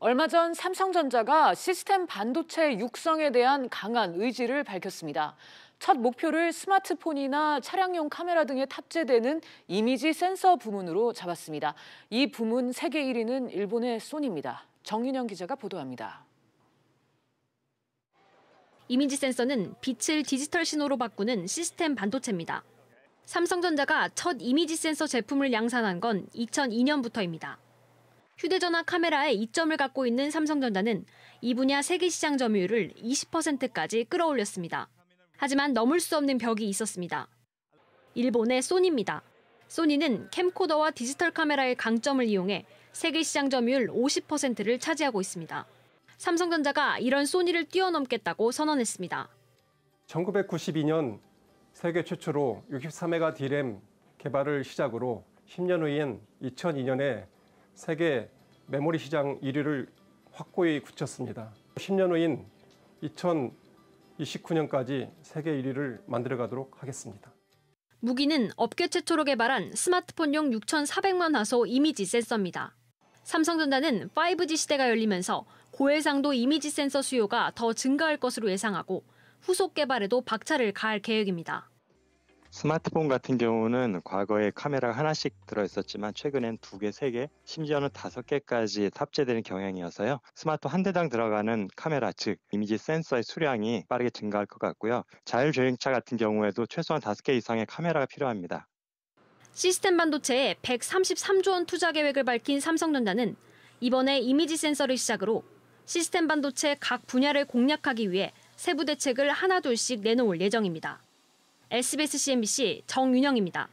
얼마 전 삼성전자가 시스템 반도체 육성에 대한 강한 의지를 밝혔습니다. 첫 목표를 스마트폰이나 차량용 카메라 등에 탑재되는 이미지 센서 부문으로 잡았습니다. 이 부문 세계 1위는 일본의 소니입니다. 정인영 기자가 보도합니다. 이미지 센서는 빛을 디지털 신호로 바꾸는 시스템 반도체입니다. 삼성전자가 첫 이미지 센서 제품을 양산한 건 2002년부터입니다. 휴대전화 카메라의 이점을 갖고 있는 삼성전자는 이 분야 세계 시장 점유율을 20%까지 끌어올렸습니다. 하지만 넘을 수 없는 벽이 있었습니다. 일본의 소니입니다. 소니는 캠코더와 디지털 카메라의 강점을 이용해 세계 시장 점유율 50%를 차지하고 있습니다. 삼성전자가 이런 소니를 뛰어넘겠다고 선언했습니다. 1992년 세계 최초로 63메가 D램 개발을 시작으로 10년 후인 2002년에 세계 메모리 시장 1위를 확고히 굳혔습니다. 10년 후인 2029년까지 세계 1위를 만들어가도록 하겠습니다. 무기는 업계 최초로 개발한 스마트폰용 6,400만 화소 이미지 센서입니다. 삼성전자는 5G 시대가 열리면서 고해상도 이미지 센서 수요가 더 증가할 것으로 예상하고 후속 개발에도 박차를 가할 계획입니다. 스마트폰 같은 경우는 과거에 카메라 가 하나씩 들어있었지만 최근엔 두 개, 세 개, 심지어는 다섯 개까지 탑재되는 경향이어서요. 스마트폰 한 대당 들어가는 카메라, 즉 이미지 센서의 수량이 빠르게 증가할 것 같고요. 자율주행차 같은 경우에도 최소한 다섯 개 이상의 카메라가 필요합니다. 시스템 반도체에 133조 원 투자 계획을 밝힌 삼성전자는 이번에 이미지 센서를 시작으로 시스템 반도체 각 분야를 공략하기 위해 세부 대책을 하나둘씩 내놓을 예정입니다. SBS CNBC 정윤영입니다.